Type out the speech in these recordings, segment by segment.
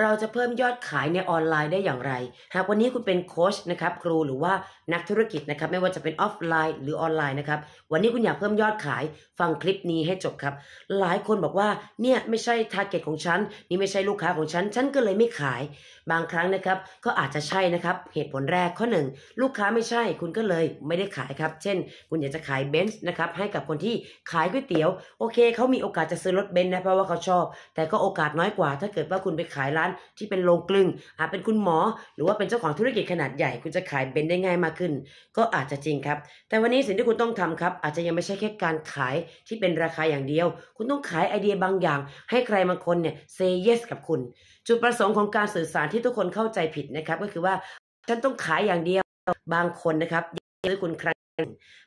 เราจะเพิ่มยอดขายในออนไลน์ได้อย่างไรหากวันนี้คุณเป็นโค้ชนะครับครูหรือว่านักธุรกิจนะครับ ไม่ว่าจะเป็นออฟไลน์หรือออนไลน์นะครับวันนี้คุณอยากเพิ่มยอดขาย ฟังคลิปนี้ให้จบครับ หลายคนบอกว่าเนี่ยไม่ใช่ทาร์เก็ตของฉันนี่ไม่ใช่ลูกค้าของฉัน ฉันก็เลยไม่ขาย บางครั้งนะครับก็อาจจะใช่นะครับ เหตุผลแรกข้อ 1 ลูกค้าไม่ใช่คุณก็เลยไม่ได้ขายครับเช่น คุณอยากจะขายเบนซ์นะครับให้กับคนที่ขายก๋วยเตี๋ยว โอเคเขามีโอกาสจะซื้อรถเบนซ์นะเพราะว่าเขาชอบแต่ก็โอกาสน้อยกว่า ถ้าเกิดว่าคุณไปขายร้านานที่เป็นโรงกลึงอาจเป็นคุณหมอหรือว่าเป็นเจ้าของธุรกิจขนาดใหญ่ คุณจะขายเบนได้ง่ายมากขึ้น ก็อาจจะจริงครับ แต่วันนี้สิ่งที่คุณต้องทำครับอาจจะยังไม่ใช่แค่การขายที่เป็นราคาอย่างเดียว คุณต้องขายไอเดียบางอย่าง ให้ใครบางคนเนี่ยเซเยสกับคุณ จุดประสงค์ของการสื่อสารที่ทุกคนเข้าใจผิดนะครับก็คือว่าฉันต้องขายอย่างเดียวบางคนนะครับซื้อคุณครั้ง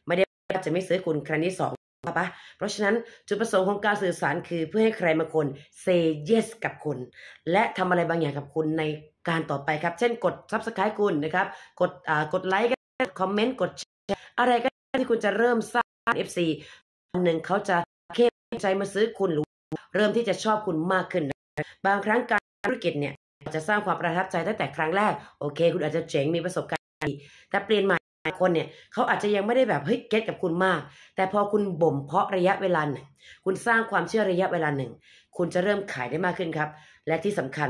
ไม่ได้จะไม่ซื้อคุณครั้งที่สองปะปะเพราะฉะนั้นจุดประสงค์ของการสื่อสารคือเพื่อให้ใครบางคน say yes กับคุณ และทำอะไรบางอย่างกับคุณในการต่อไปครับ เช่นกด subscribe คุณนะครับ กดกดไลค์กดคอมเมนต์กดแชร์อะไรก็ที่คุณจะเริ่มสร้าง FC วันหนึ่งเขาจะเข้มใจมาซื้อคุณหรือเริ่มที่จะชอบคุณมากขึ้น บางครั้งการธุรกิจเนี่ยจะสร้างความประทับใจตั้งแต่ครั้งแรกโอเคคุณอาจจะเจ๋งมีประสบการณ์แต่เปลี่ยนใหม่ายคนเนี่ยเขาอาจจะยังไม่ได้แบบเฮ้ยเก็ตกับคุณมาก แต่พอคุณบ่มเพาะระยะเวลาหนึ่งคุณสร้างความเชื่อระยะเวลาหนึ่งคุณจะเริ่มขายได้มากขึ้นครับ และที่สำคัญ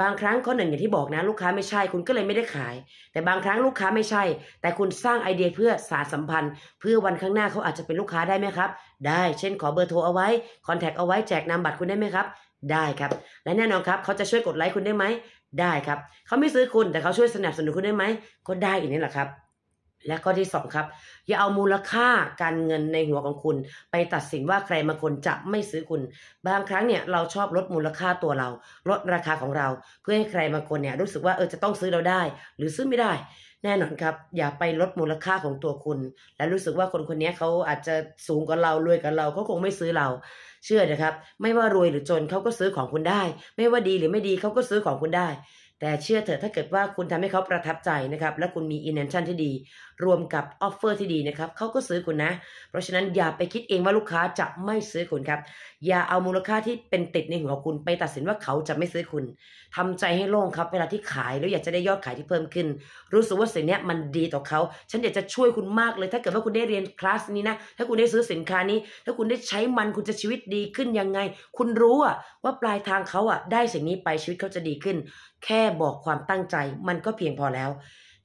บางครั้งข้อหนึ่งอย่างที่บอกนะลูกค้าไม่ใช่คุณก็เลยไม่ได้ขาย แต่บางครั้งลูกค้าไม่ใช่ แต่คุณสร้างไอเดียเพื่อสารสัมพันธ์ เพื่อวันข้างหน้าเขาอาจจะเป็นลูกค้าได้ไหมครับ ได้เช่นขอเบอร์โทรเอาไว้คอนแทคเอาไว้แจกนามบัตรคุณได้ไหมครับ ได้ครับและแน่นอนครับเขาจะช่วยกดไลค์คุณได้ไหมได้ครับเขาไม่ซื้อคุณแต่เขาช่วยสนับสนุนคุณได้ไหมก็ได้อีกนี่แหละครับและข้อที่สองครับ อย่าเอามูลค่าการเงินในหัวของคุณ ไปตัดสินว่าใครบางคนจะไม่ซื้อคุณ บางครั้งเนี่ยเราชอบลดมูลค่าตัวเรา ลดราคาของเรา เพื่อให้ใครบางคนเนี่ยรู้สึกว่าเออจะต้องซื้อเราได้ หรือซื้อไม่ได้ แน่นอนครับ อย่าไปลดมูลค่าของตัวคุณ และรู้สึกว่าคนคนนี้เขาอาจจะสูงกว่าเรารวยกว่าเราเขาคงไม่ซื้อเรา เชื่อนะครับ ไม่ว่ารวยหรือจนเขาก็ซื้อของคุณได้ ไม่ว่าดีหรือไม่ดีเขาก็ซื้อของคุณได้แต่เชื่อเถอะถ้าเกิดว่าคุณทำให้เขาประทับใจนะครับ และคุณมีอินเทนชั่นที่ดี รวมกับออฟเฟอร์ที่ดีนะครับเขาก็ซื้อคุณนะ เพราะฉะนั้นอย่าไปคิดเองว่าลูกค้าจะไม่ซื้อคุณครับอย่าเอามูลค่าที่เป็นติดในหัวคุณไปตัดสินว่าเขาจะไม่ซื้อคุณ ทำใจให้โล่งครับเวลาที่ขายแล้วอยากจะได้ยอดขายที่เพิ่มขึ้น รู้สึกว่าสิ่งนี้มันดีต่อเขาฉันอยากจะช่วยคุณมากเลย ถ้าเกิดว่าคุณได้เรียนคลาสนี้นะถ้าคุณได้ซื้อสินค้านี้ ถ้าคุณได้ใช้มันคุณจะชีวิตดีขึ้นยังไง คุณรู้อะว่าปลายทางเขาอะได้สิ่งนี้ไปชีวิตเขาจะดีขึ้นแบอกความตั้งใจมันก็เพียงพอแล้ว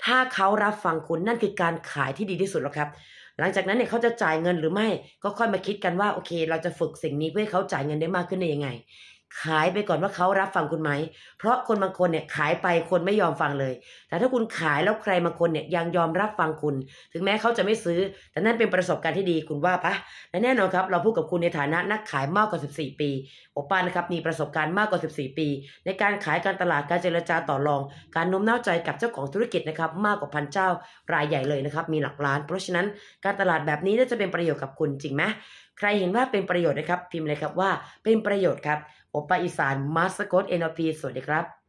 ถ้าเขารับฟังคุณนั่นคือการขายที่ดีที่สุดแล้วครับ หลังจากนั้นเนี่ยเขาจะจ่ายเงินหรือไม่ ก็ค่อยมาคิดกันว่า โอเคเราจะฝึกสิ่งนี้เพื่อเขาจ่ายเงินได้มากขึ้นได้ยังไงขายไปก่อนว่าเขารับฟังคุณไหม เพราะคนบางคนเนี่ยขายไปคนไม่ยอมฟังเลย แต่ถ้าคุณขายแล้วใครบางคนเนี่ยยังยอมรับฟังคุณ ถึงแม้เขาจะไม่ซื้อแต่นั่นเป็นประสบการณ์ที่ดีคุณว่าปะและแน่นอนครับเราพูดกับคุณในฐานะนักขายมากกว่า14ปีโอป้านะครับมีประสบการณ์มากกว่า14ปี ในการขายการตลาดการเจรจาต่อรอง การโน้มน้าวใจกับเจ้าของธุรกิจนะครับ มากกว่าพันเจ้ารายใหญ่เลยนะครับ มีหลักล้าน เพราะฉะนั้นการตลาดแบบนี้น่าจะเป็นประโยชน์กับคุณจริงไหมใครเห็นว่าเป็นประโยชน์นะครับ พิมพ์เลยครับว่าเป็นประโยชน์ครับโอปาอีสานมาสโกตเอ็นอพีสวัสดีครับ